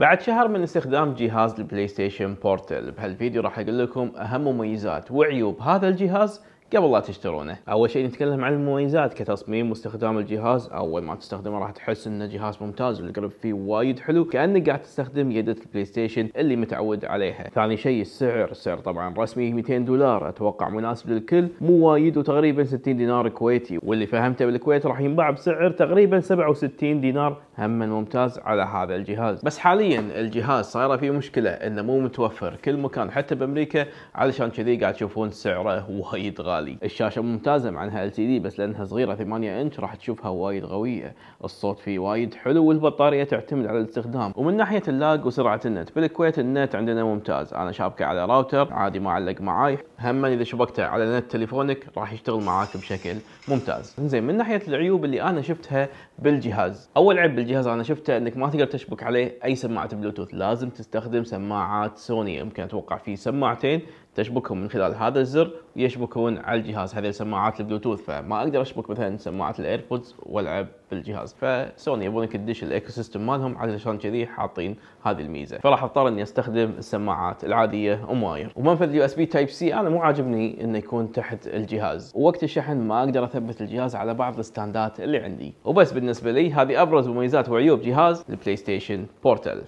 بعد شهر من استخدام جهاز البلاي ستيشن بورتل بهالفيديو راح اقول لكم اهم مميزات وعيوب هذا الجهاز قبل لا تشترونه اول شيء نتكلم عن المميزات كتصميم واستخدام الجهاز اول ما تستخدمه راح تحس انه جهاز ممتاز والقرب فيه وايد حلو كانك قاعد تستخدم يدة البلاي ستيشن اللي متعود عليها ثاني شيء السعر السعر طبعا رسمي 200 دولار اتوقع مناسب للكل مو وايد وتقريبا 60 دينار كويتي واللي فهمته بالكويت راح ينباع بسعر تقريبا 67 دينار هم ممتاز على هذا الجهاز بس حاليا الجهاز صايره فيه مشكله انه مو متوفر كل مكان حتى بامريكا علشان كذي قاعد تشوفون سعره وايد غالي التالي الشاشة ممتازة مع انها ال سي دي بس لانها صغيرة 8 انش راح تشوفها وايد قوية الصوت فيه وايد حلو والبطارية تعتمد على الاستخدام ومن ناحية اللاج وسرعة النت بالكويت النت عندنا ممتاز انا شابكة على راوتر عادي ما علق معاي هم اذا شبكته على نت تليفونك راح يشتغل معاك بشكل ممتاز زين من ناحية العيوب اللي انا شفتها بالجهاز اول عيب بالجهاز انا شفته انك ما تقدر تشبك عليه اي سماعة بلوتوث لازم تستخدم سماعات سوني يمكن اتوقع في سماعتين تشبكهم من خلال هذا الزر ويشبكون على الجهاز هذه السماعات البلوتوث فما اقدر اشبك مثلا سماعات الايربودز والعب بالجهاز فسوني يبونك تدش الايكو سيستم مالهم علشان كذي حاطين هذه الميزه فراح اضطر اني استخدم السماعات العاديه ام واير ومنفذ اليو اس بي تايب سي انا مو عاجبني انه يكون تحت الجهاز ووقت الشحن ما اقدر اثبت الجهاز على بعض الستاندات اللي عندي وبس بالنسبه لي هذه ابرز مميزات وعيوب جهاز البلاي ستيشن بورتال